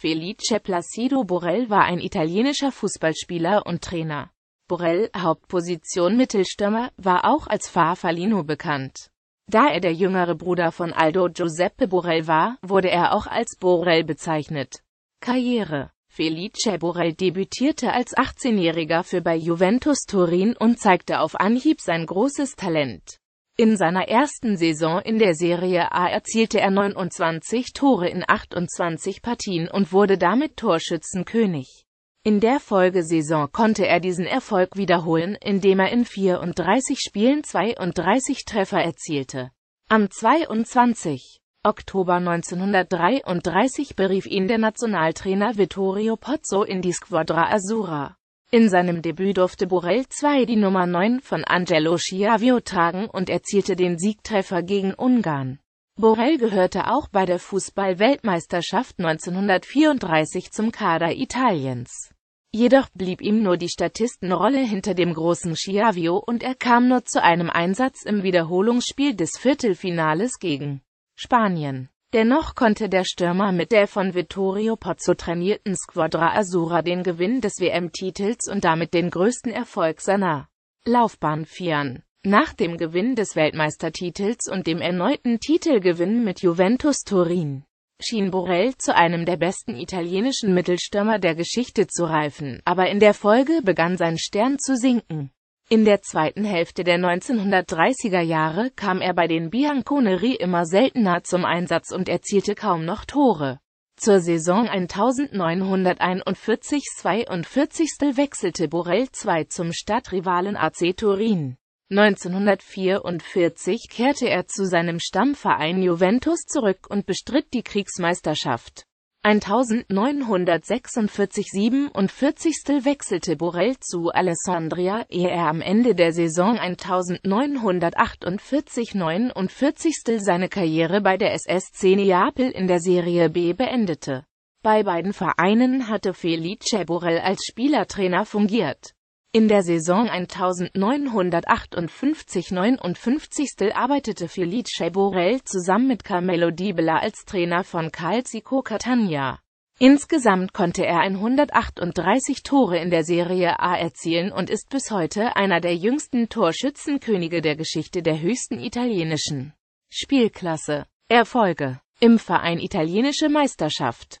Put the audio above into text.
Felice Placido Borrell war ein italienischer Fußballspieler und Trainer. Borrell, Hauptposition Mittelstürmer, war auch als Farfallino bekannt. Da er der jüngere Bruder von Aldo Giuseppe Borrell war, wurde er auch als Borrell bezeichnet. Karriere Felice Borrell debütierte als 18-Jähriger für bei Juventus Turin und zeigte auf Anhieb sein großes Talent. In seiner ersten Saison in der Serie A erzielte er 29 Tore in 28 Partien und wurde damit Torschützenkönig. In der Folgesaison konnte er diesen Erfolg wiederholen, indem er in 34 Spielen 32 Treffer erzielte. Am 22. Oktober 1933 berief ihn der Nationaltrainer Vittorio Pozzo in die Squadra Azura. In seinem Debüt durfte Borrell 2 die Nummer 9 von Angelo Schiavio tragen und erzielte den Siegtreffer gegen Ungarn. Borrell gehörte auch bei der Fußball-Weltmeisterschaft 1934 zum Kader Italiens. Jedoch blieb ihm nur die Statistenrolle hinter dem großen Schiavio und er kam nur zu einem Einsatz im Wiederholungsspiel des Viertelfinales gegen Spanien. Dennoch konnte der Stürmer mit der von Vittorio Pozzo trainierten Squadra Azzurra den Gewinn des WM-Titels und damit den größten Erfolg seiner Laufbahn feiern. Nach dem Gewinn des Weltmeistertitels und dem erneuten Titelgewinn mit Juventus Turin schien Borrell zu einem der besten italienischen Mittelstürmer der Geschichte zu reifen, aber in der Folge begann sein Stern zu sinken. In der zweiten Hälfte der 1930er Jahre kam er bei den Bianconeri immer seltener zum Einsatz und erzielte kaum noch Tore. Zur Saison 1941-42 wechselte Borel II zum Stadtrivalen AC Turin. 1944 kehrte er zu seinem Stammverein Juventus zurück und bestritt die Kriegsmeisterschaft. 1946 47. wechselte Borrell zu Alessandria, ehe er am Ende der Saison 1948 49. seine Karriere bei der SSC Neapel in der Serie B beendete. Bei beiden Vereinen hatte Felice Borrell als Spielertrainer fungiert. In der Saison 1958-59 arbeitete Felice Borel zusammen mit Carmelo Dibela als Trainer von Calcico Catania. Insgesamt konnte er 138 Tore in der Serie A erzielen und ist bis heute einer der jüngsten Torschützenkönige der Geschichte der höchsten italienischen Spielklasse. Erfolge Im Verein italienische Meisterschaft